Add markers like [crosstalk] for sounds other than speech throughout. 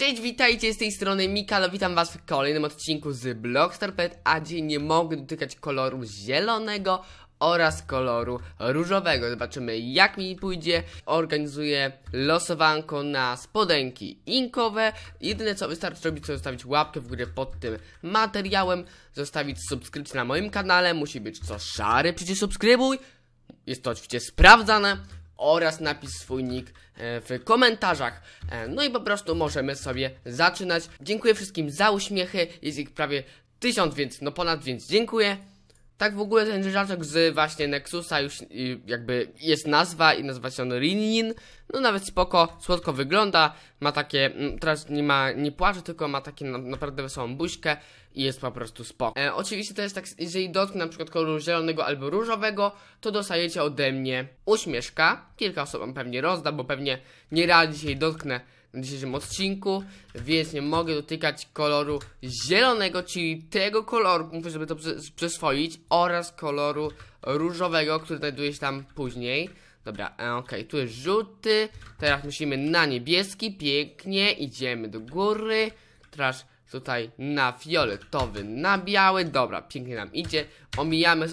Cześć, witajcie z tej strony Mikalo, witam was w kolejnym odcinku z Blockstar Pet, a dziś nie mogę dotykać koloru zielonego oraz koloru różowego. Zobaczymy jak mi pójdzie. Organizuję losowanko na spodenki inkowe. Jedyne co wystarczy zrobić, to zostawić łapkę w górę pod tym materiałem, zostawić subskrypcję na moim kanale, musi być co szary, przecież subskrybuj. Jest to oczywiście sprawdzane oraz napisz swój nick e, w komentarzach. E, no i po prostu możemy sobie zaczynać. Dziękuję wszystkim za uśmiechy, jest ich prawie tysiąc, więc no ponad, więc dziękuję. Tak w ogóle ten żaczek z właśnie Nexusa już y, jakby jest nazwa i nazywa się on Rinin. No nawet spoko, słodko wygląda, ma takie, mm, teraz nie ma, nie płacze, tylko ma takie naprawdę wesołą buźkę i jest po prostu spoko. E, oczywiście to jest tak, jeżeli dotknę na przykład koloru zielonego albo różowego, to dostajecie ode mnie uśmieszka. Kilka osobom pewnie rozda, bo pewnie nie się dzisiaj dotknę na dzisiejszym odcinku, więc nie mogę dotykać koloru zielonego, czyli tego koloru, muszę żeby to przyswoić, oraz koloru różowego, który znajduje się tam później. Dobra, e, okej, okay, tu jest żółty, teraz musimy na niebieski, pięknie, idziemy do góry, teraz tutaj na fioletowy, na biały, dobra, pięknie nam idzie, omijamy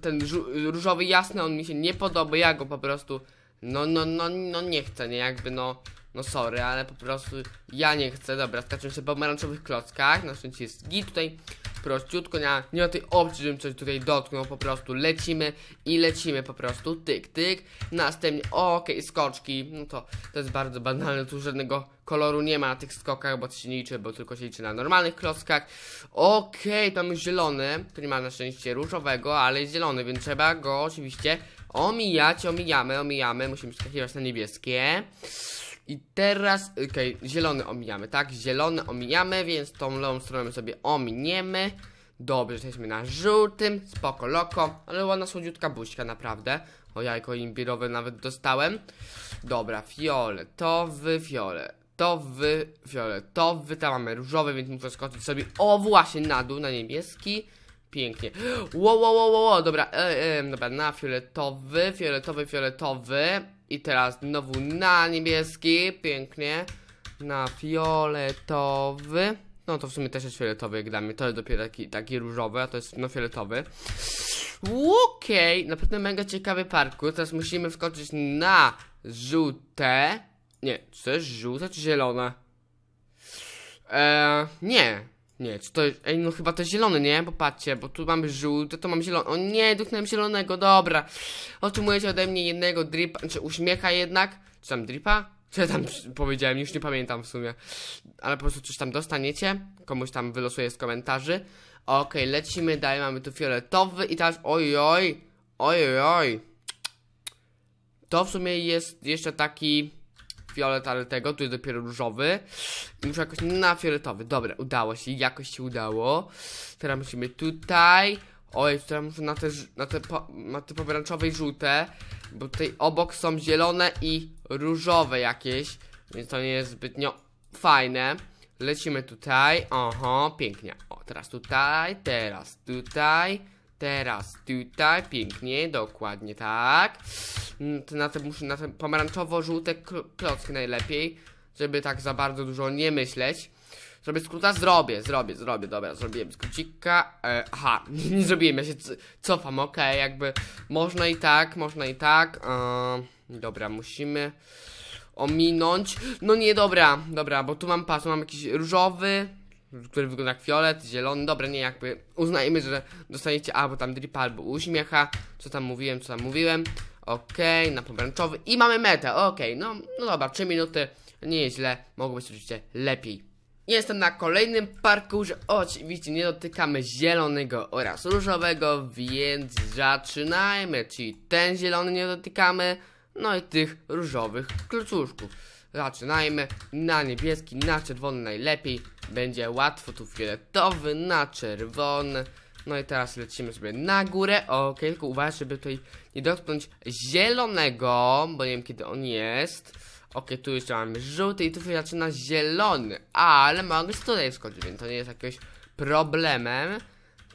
ten różowy jasny, on mi się nie podoba, ja go po prostu, no, no, no, no nie chcę, nie, jakby no, no sorry, ale po prostu ja nie chcę. Dobra, skaczę się po pomarańczowych klockach. Na szczęście jest git tutaj. Prościutko, nie ma, nie ma tej opcji, żebym coś tutaj dotknął. Po prostu lecimy i lecimy po prostu. Tyk, tyk. Następnie, okej, okay, skoczki. No to, to jest bardzo banalne. Tu żadnego koloru nie ma na tych skokach, bo to się nie liczy, bo tylko się liczy na normalnych klockach. Okej, okay, tam jest zielony. Tu nie ma na szczęście różowego, ale jest zielony, więc trzeba go oczywiście omijać. Omijamy, omijamy. Musimy skakiwać na niebieskie. I teraz, okej, okay, zielony omijamy, tak? Zielony omijamy, więc tą lewą stronę sobie ominiemy. Dobrze, jesteśmy na żółtym, spoko loko, ale ładna słodziutka buźka, naprawdę. O jajko imbirowe nawet dostałem. Dobra, fioletowy, fioletowy, fioletowy, tam mamy różowy, więc muszę skoczyć sobie, o właśnie, na dół, na niebieski pięknie. Wow, wow, wow, wow, dobra, e, e, dobra, na fioletowy, fioletowy, fioletowy. I teraz znowu na niebieski, pięknie. Na fioletowy. No to w sumie też jest fioletowy jak dla mnie, to jest dopiero taki, taki różowy, a to jest no fioletowy. Okej, okay. na pewno mega ciekawy parku Teraz musimy wskoczyć na żółte. Nie, czy to jest żółte czy zielone? Eee, nie, nie, czy to Ej, no chyba to zielony, nie? Bo bo tu mamy żółty, to mam zielony. O nie, duchnąłem zielonego, dobra. Otrzymujecie ode mnie jednego dripa, czy znaczy uśmiecha jednak. Czy tam dripa? Co ja tam [laughs] powiedziałem, już nie pamiętam w sumie. Ale po prostu coś tam dostaniecie. Komuś tam wylosuję z komentarzy. Okej, okay, lecimy dalej, mamy tu fioletowy i teraz ojoj, ojoj. To w sumie jest jeszcze taki fiolet, ale tego, tu jest dopiero różowy I muszę jakoś na fioletowy, dobra, udało się, jakoś się udało Teraz musimy tutaj Oj, teraz muszę na te, na te, po, na te pomarańczowe i żółte Bo tutaj obok są zielone i różowe jakieś Więc to nie jest zbytnio fajne Lecimy tutaj, oho, pięknie O, teraz tutaj, teraz tutaj Teraz tutaj, pięknie, dokładnie tak. Mm, na te, muszę, na te pomarańczowo-żółte klocki najlepiej, żeby tak za bardzo dużo nie myśleć. Zrobię skróta? Zrobię, zrobię, zrobię, dobra, zrobiłem skrócika, e, aha, nie, [laughs] nie zrobiłem, ja się cofam, ok, jakby można i tak, można i tak, e, dobra, musimy ominąć, no nie, dobra, dobra, bo tu mam pas, mam jakiś różowy, który wygląda jak fiolet, zielony, dobre, nie, jakby uznajmy, że dostaniecie albo tam dripa, albo uśmiecha, co tam mówiłem, co tam mówiłem, okej, okay, na pomarańczowy i mamy metę, okej, okay, no, no dobra, 3 minuty, nie jest źle, mogło być oczywiście lepiej. Jestem na kolejnym parkurze, oczywiście nie dotykamy zielonego oraz różowego, więc zaczynajmy, czyli ten zielony nie dotykamy, no i tych różowych klocuszków. Zaczynajmy na niebieski, na czerwony najlepiej, będzie łatwo, tu fioletowy, na czerwony. No i teraz lecimy sobie na górę. Ok, tylko uważaj, żeby tutaj nie dotknąć zielonego, bo nie wiem kiedy on jest. Ok, tu już mam żółty i tu się zaczyna zielony, ale mogę tutaj skoczyć, więc to nie jest jakimś problemem.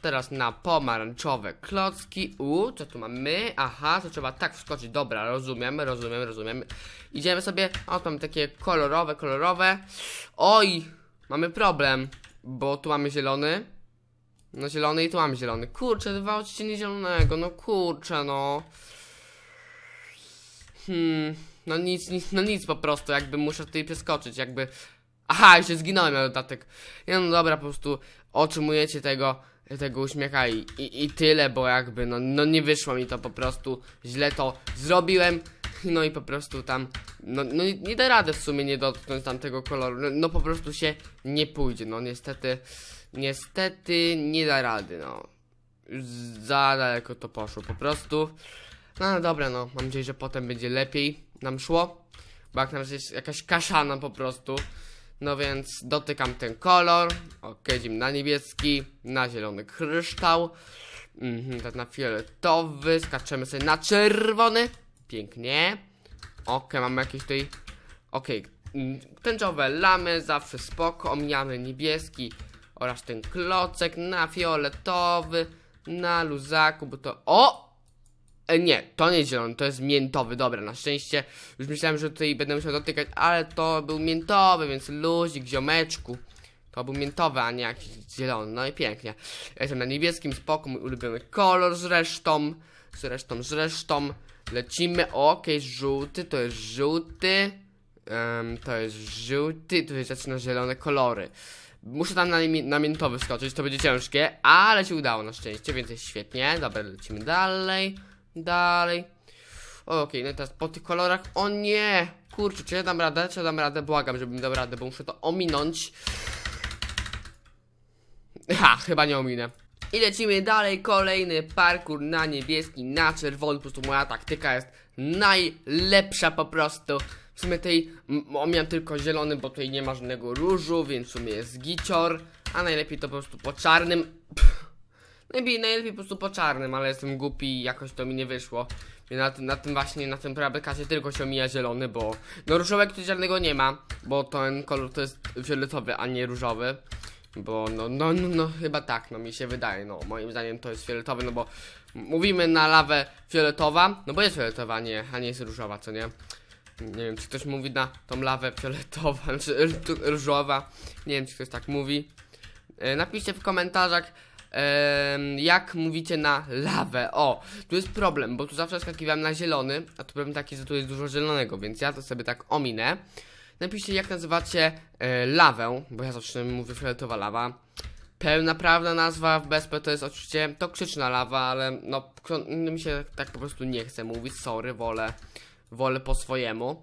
Teraz na pomarańczowe klocki. U, co tu mamy? Aha, to trzeba tak wskoczyć. Dobra, rozumiem, rozumiem, rozumiem. Idziemy sobie. O, tam takie kolorowe, kolorowe. Oj, Mamy problem, bo tu mamy zielony. No zielony i tu mamy zielony. Kurczę, dwa odcienie zielonego, no kurczę, no. Hmm, no nic, nic, no nic po prostu, jakby muszę tutaj przeskoczyć, jakby... Aha, się zginąłem na dodatek. Nie no dobra, po prostu otrzymujecie tego, tego uśmiecha i, i, i tyle, bo jakby, no, no nie wyszło mi to po prostu, źle to zrobiłem. No i po prostu tam no, no nie, nie da rady w sumie nie dotknąć tamtego koloru. No, no po prostu się nie pójdzie. No niestety, niestety nie da rady, no. Za daleko to poszło po prostu. No, no dobra, no. Mam nadzieję, że potem będzie lepiej nam szło. Bo jak nam jest jakaś kaszana po prostu. No więc dotykam ten kolor. Ok, idziemy na niebieski, na zielony kryształ. Mhm, tak na fioletowy. Skaczemy sobie na czerwony. Pięknie. Ok, mamy jakieś tutaj... Ok, mm, tęczowe lamy, zawsze spoko, omijamy niebieski oraz ten klocek na fioletowy, na luzaku, bo to... O! E, nie, to nie zielony, to jest miętowy, dobra, na szczęście już myślałem, że tutaj będę musiał dotykać, ale to był miętowy, więc luzik, ziomeczku. To był miętowy, a nie jakiś zielony, no i pięknie. Ja jestem na niebieskim, spoko, mój ulubiony kolor zresztą. Zresztą, zresztą lecimy. Okej, okay, żółty, to jest żółty. Um, to jest żółty, tutaj zaczyna zielone kolory. Muszę tam na, na miętowy skoczyć, to będzie ciężkie, ale się udało na szczęście, więc jest świetnie. Dobra, lecimy dalej, dalej. Okej, okay, no i teraz po tych kolorach, o nie! Kurczę, czy ja dam radę? Czy ja dam radę? Błagam, żebym dał radę, bo muszę to ominąć. Ha, chyba nie ominę. I lecimy dalej, kolejny parkour na niebieski, na czerwony, po prostu moja taktyka jest najlepsza po prostu. W sumie tej, miałem tylko zielony, bo tutaj nie ma żadnego różu, więc w sumie jest gicior, a najlepiej to po prostu po czarnym. Najlepiej, najlepiej po prostu po czarnym, ale jestem głupi i jakoś to mi nie wyszło. Na, na tym właśnie, na tym prabykacie tylko się omija zielony, bo no różowego tu żadnego nie ma, bo ten kolor to jest fioletowy, a nie różowy. Bo no, no, no, no, chyba tak, no mi się wydaje, no moim zdaniem to jest fioletowy, no bo mówimy na lawę fioletowa, no bo jest fioletowa, nie, a nie jest różowa, co nie? Nie wiem, czy ktoś mówi na tą lawę fioletowa, [laughs] czy znaczy różowa, nie wiem, czy ktoś tak mówi. E, napiszcie w komentarzach, jak mówicie na lawę. O, tu jest problem, bo tu zawsze skakiwałem na zielony, a tu problem taki, że tu jest dużo zielonego, więc ja to sobie tak ominę. Napiszcie jak nazywacie e, lawę, bo ja zawsze mówię fioletowa lawa. Pełna prawda nazwa w BSP to jest oczywiście toksyczna lawa, ale no, no, mi się tak po prostu nie chce mówić, sorry, wolę, wolę po swojemu.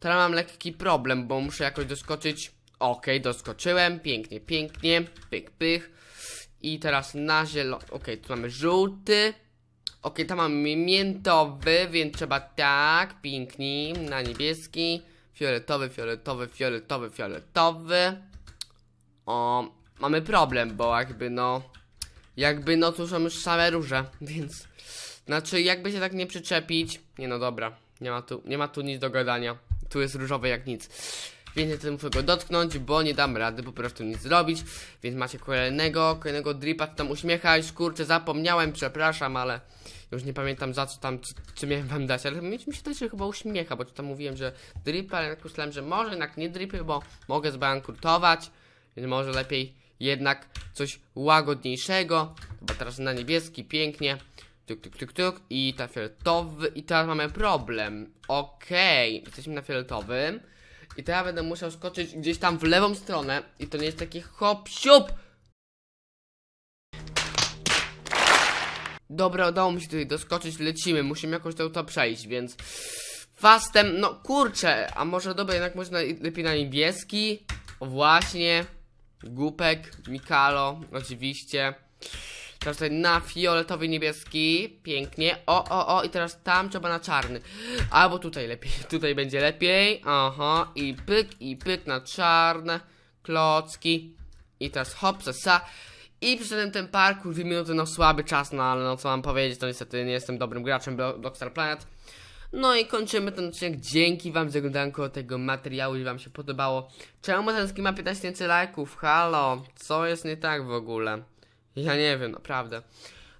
Teraz mam lekki problem, bo muszę jakoś doskoczyć. Ok, doskoczyłem, pięknie, pięknie, pyk pych. I teraz na zielono, ok, tu mamy żółty, Ok, tam mamy miętowy, więc trzeba tak, pięknie, na niebieski. Fioletowy, fioletowy, fioletowy, fioletowy. O, mamy problem, bo jakby no... Jakby no tu są już same róże, [laughs] więc... Znaczy jakby się tak nie przyczepić... Nie no dobra, nie ma tu, nie ma tu nic do gadania. Tu jest różowy jak nic. Więc nie muszę go dotknąć, bo nie dam rady po prostu nic zrobić. Więc macie kolejnego, kolejnego dripa, tam uśmiechać. Kurczę, zapomniałem, przepraszam, ale... Już nie pamiętam za co tam, czy, czy miałem wam dać, ale mi, się też chyba uśmiecha, bo tam mówiłem, że dripy, ale tak myślałem, że może jednak nie dripy, bo mogę zbankrutować, więc może lepiej jednak coś łagodniejszego. Chyba teraz na niebieski, pięknie. Tuk, tuk, tuk, tuk. I ta fioletowy. I teraz mamy problem. Okej, okay. jesteśmy na fioletowym. I teraz będę musiał skoczyć gdzieś tam w lewą stronę. I to nie jest taki hop siup Dobra, udało mi się tutaj doskoczyć, lecimy, musimy jakoś to, to przejść, więc... Fastem, no kurczę, a może dobra, jednak można lepiej na niebieski? O, właśnie, Gupek, Mikalo, oczywiście. Teraz tutaj na fioletowy niebieski, pięknie, o, o, o, i teraz tam trzeba na czarny. Albo tutaj lepiej, [laughs] tutaj będzie lepiej, aha, i pyk, i pyk na czarne klocki. I teraz hop, sa, i przyszedłem ten parkour, 2 minuty, no słaby czas, no ale no co mam powiedzieć, to niestety nie jestem dobrym graczem Blockstar Planet. No i kończymy ten odcinek, dzięki wam za oglądanie tego materiału, jeśli wam się podobało. Czemu Mazenski ma 15 tysięcy lajków? Halo, co jest nie tak w ogóle? Ja nie wiem, naprawdę.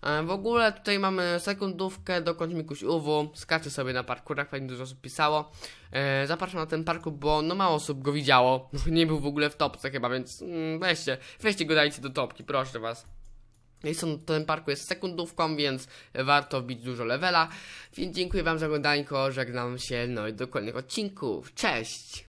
E, w ogóle tutaj mamy sekundówkę, dokąd Mikuś UW, skacze sobie na parkurach, tak fajnie dużo osób pisało. E, zapraszam na ten parkur, bo no mało osób go widziało, [laughs] nie był w ogóle w topce chyba, więc mm, weźcie, weźcie go dajcie do topki, proszę was. Jest on, ten parku jest sekundówką, więc warto wbić dużo levela. Więc dziękuję wam za oglądanie, żegnam się, no i do kolejnych odcinków. Cześć!